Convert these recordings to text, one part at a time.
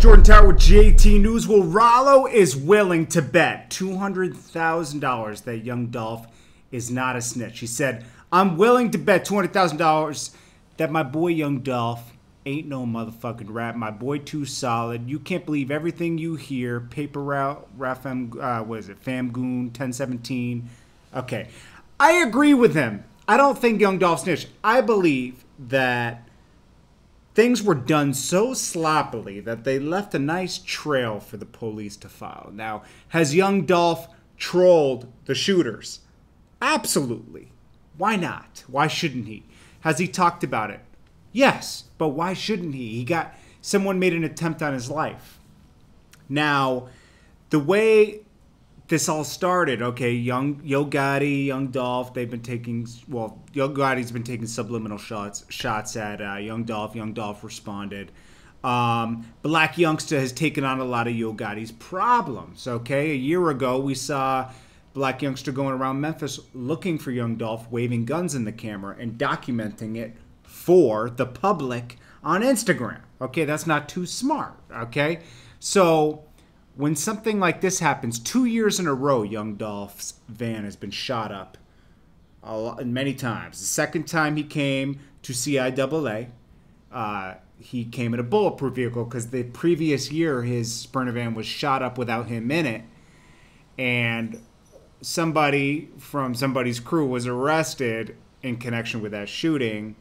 Jordan Tower with JT News. Well, Rollo is willing to bet $200,000 that young Dolph is not a snitch. He said, I'm willing to bet $200,000 that my boy young Dolph ain't no motherfucking rap. My boy too solid. You can't believe everything you hear. Paper Route, Rafam, uh, what is it, Famgoon, 1017. Okay. I agree with him. I don't think young Dolph snitch. I believe that Things were done so sloppily that they left a nice trail for the police to follow. Now, has young Dolph trolled the shooters? Absolutely. Why not? Why shouldn't he? Has he talked about it? Yes, but why shouldn't he? He got someone made an attempt on his life. Now, the way this all started. Okay, young Yo Gotti, Young Dolph, they've been taking well, Yo Gotti's been taking subliminal shots shots at uh, Young Dolph. Young Dolph responded. Um, Black Youngster has taken on a lot of Yo Gotti's problems. Okay, a year ago we saw Black Youngster going around Memphis looking for Young Dolph, waving guns in the camera and documenting it for the public on Instagram. Okay, that's not too smart. Okay, so when something like this happens, two years in a row, young Dolph's van has been shot up lot, many times. The second time he came to CIAA, uh, he came in a bulletproof vehicle because the previous year his Sprinter van was shot up without him in it. And somebody from somebody's crew was arrested in connection with that shooting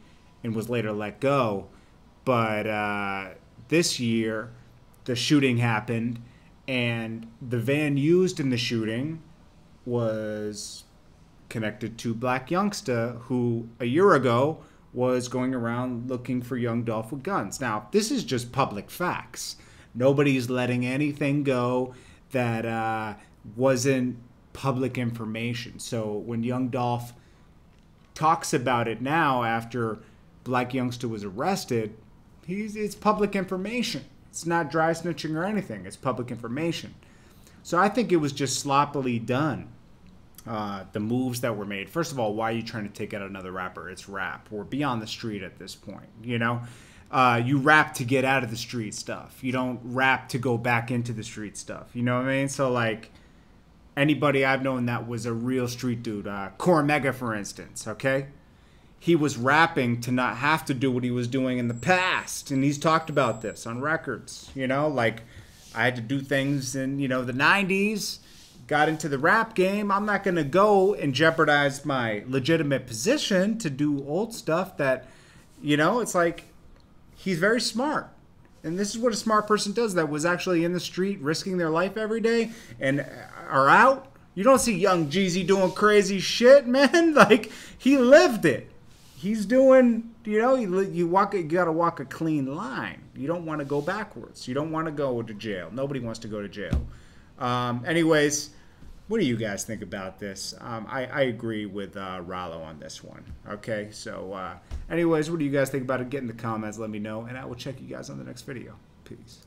and was later let go. But uh, this year, the shooting happened and the van used in the shooting was connected to Black Youngster, who a year ago was going around looking for young Dolph with guns. Now, this is just public facts. Nobody's letting anything go that uh, wasn't public information. So when young Dolph talks about it now after Black Youngster was arrested, he's, it's public information. It's not dry snitching or anything, it's public information. So I think it was just sloppily done. Uh, the moves that were made. First of all, why are you trying to take out another rapper? It's rap. We're beyond the street at this point, you know? Uh, you rap to get out of the street stuff. You don't rap to go back into the street stuff. You know what I mean? So, like, anybody I've known that was a real street dude, uh, Mega, for instance, okay? he was rapping to not have to do what he was doing in the past. And he's talked about this on records, you know, like I had to do things in, you know, the 90s, got into the rap game. I'm not going to go and jeopardize my legitimate position to do old stuff that, you know, it's like he's very smart. And this is what a smart person does that was actually in the street risking their life every day and are out. You don't see young Jeezy doing crazy shit, man. Like, he lived it he's doing you know you, you walk you got to walk a clean line you don't want to go backwards you don't want to go to jail nobody wants to go to jail um, anyways what do you guys think about this um, I, I agree with uh, rollo on this one okay so uh, anyways what do you guys think about it get in the comments let me know and i will check you guys on the next video peace